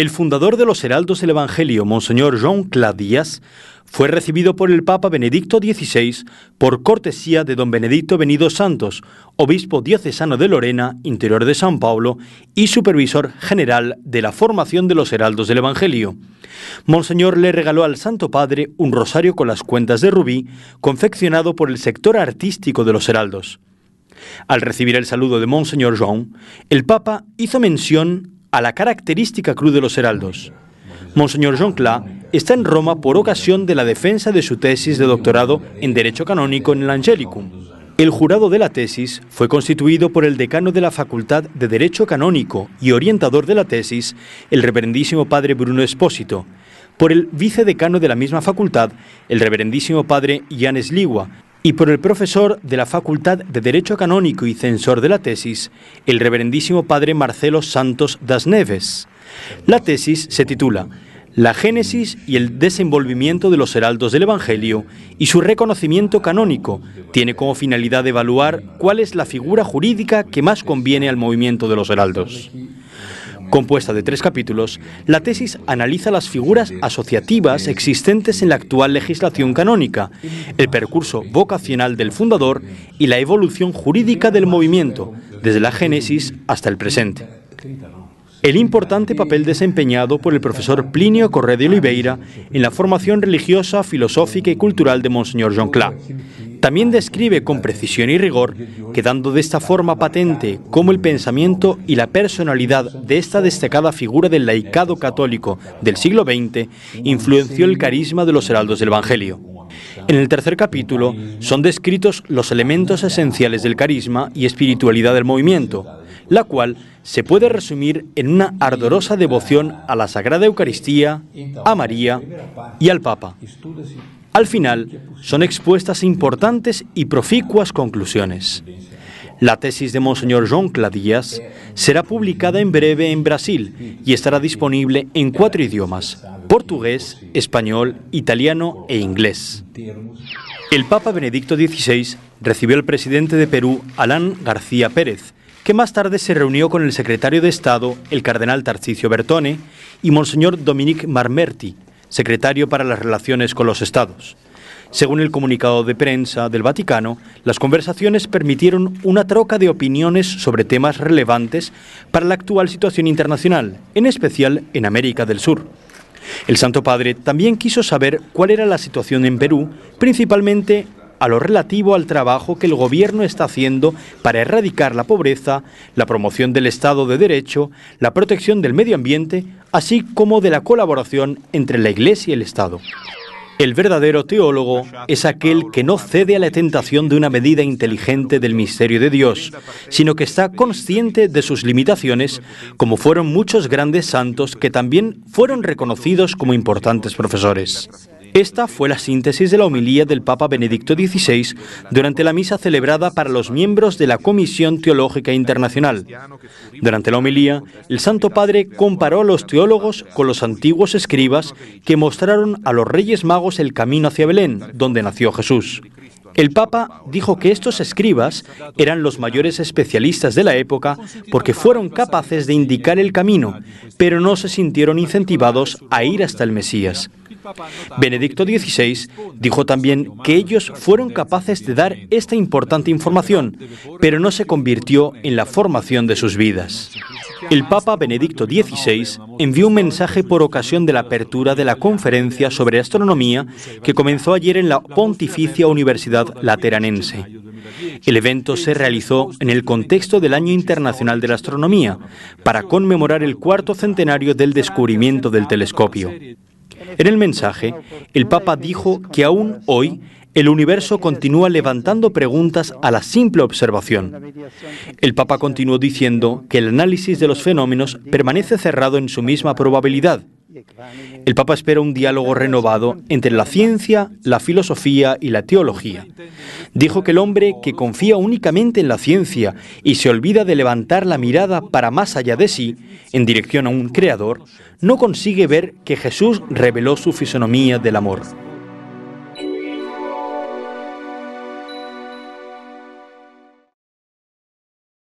El fundador de los Heraldos del Evangelio, Monseñor Jean Claude fue recibido por el Papa Benedicto XVI por cortesía de don Benedicto Venido Santos, obispo diocesano de Lorena, interior de San Pablo, y supervisor general de la formación de los heraldos del Evangelio. Monseñor le regaló al Santo Padre un rosario con las cuentas de rubí, confeccionado por el sector artístico de los heraldos. Al recibir el saludo de Monseñor Jean, el Papa hizo mención a la característica cruz de los heraldos. Monseñor Jean está en Roma por ocasión de la defensa de su tesis de doctorado en Derecho Canónico en el Angelicum. El jurado de la tesis fue constituido por el decano de la Facultad de Derecho Canónico y orientador de la tesis, el reverendísimo padre Bruno Espósito, por el vicedecano de la misma facultad, el reverendísimo padre Janes Ligua, y por el profesor de la Facultad de Derecho Canónico y censor de la tesis, el reverendísimo padre Marcelo Santos das Neves. La tesis se titula La Génesis y el desenvolvimiento de los heraldos del Evangelio y su reconocimiento canónico tiene como finalidad evaluar cuál es la figura jurídica que más conviene al movimiento de los heraldos. Compuesta de tres capítulos, la tesis analiza las figuras asociativas existentes en la actual legislación canónica, el percurso vocacional del fundador y la evolución jurídica del movimiento, desde la génesis hasta el presente. El importante papel desempeñado por el profesor Plinio Corredio de Oliveira en la formación religiosa, filosófica y cultural de Monseñor Jean también describe con precisión y rigor, quedando de esta forma patente cómo el pensamiento y la personalidad de esta destacada figura del laicado católico del siglo XX influenció el carisma de los heraldos del Evangelio. En el tercer capítulo son descritos los elementos esenciales del carisma y espiritualidad del movimiento, la cual se puede resumir en una ardorosa devoción a la Sagrada Eucaristía, a María y al Papa. Al final, son expuestas importantes y proficuas conclusiones. La tesis de Monseñor Jean Cladías será publicada en breve en Brasil y estará disponible en cuatro idiomas, portugués, español, italiano e inglés. El Papa Benedicto XVI recibió al presidente de Perú, Alán García Pérez, que más tarde se reunió con el secretario de Estado, el cardenal Tarcicio Bertone, y Monseñor Dominique Marmerti, secretario para las relaciones con los estados. Según el comunicado de prensa del Vaticano, las conversaciones permitieron una troca de opiniones sobre temas relevantes para la actual situación internacional, en especial en América del Sur. El Santo Padre también quiso saber cuál era la situación en Perú, principalmente a lo relativo al trabajo que el Gobierno está haciendo para erradicar la pobreza, la promoción del Estado de Derecho, la protección del medio ambiente, así como de la colaboración entre la Iglesia y el Estado. El verdadero teólogo es aquel que no cede a la tentación de una medida inteligente del misterio de Dios, sino que está consciente de sus limitaciones, como fueron muchos grandes santos que también fueron reconocidos como importantes profesores. Esta fue la síntesis de la homilía del Papa Benedicto XVI durante la misa celebrada para los miembros de la Comisión Teológica Internacional. Durante la homilía, el Santo Padre comparó a los teólogos con los antiguos escribas que mostraron a los Reyes Magos el camino hacia Belén, donde nació Jesús. El Papa dijo que estos escribas eran los mayores especialistas de la época porque fueron capaces de indicar el camino, pero no se sintieron incentivados a ir hasta el Mesías. Benedicto XVI dijo también que ellos fueron capaces de dar esta importante información, pero no se convirtió en la formación de sus vidas. El Papa Benedicto XVI envió un mensaje por ocasión de la apertura de la conferencia sobre astronomía que comenzó ayer en la Pontificia Universidad Lateranense. El evento se realizó en el contexto del Año Internacional de la Astronomía, para conmemorar el cuarto centenario del descubrimiento del telescopio. En el mensaje, el Papa dijo que aún hoy el universo continúa levantando preguntas a la simple observación. El Papa continuó diciendo que el análisis de los fenómenos permanece cerrado en su misma probabilidad, el Papa espera un diálogo renovado entre la ciencia, la filosofía y la teología. Dijo que el hombre que confía únicamente en la ciencia y se olvida de levantar la mirada para más allá de sí, en dirección a un creador, no consigue ver que Jesús reveló su fisonomía del amor.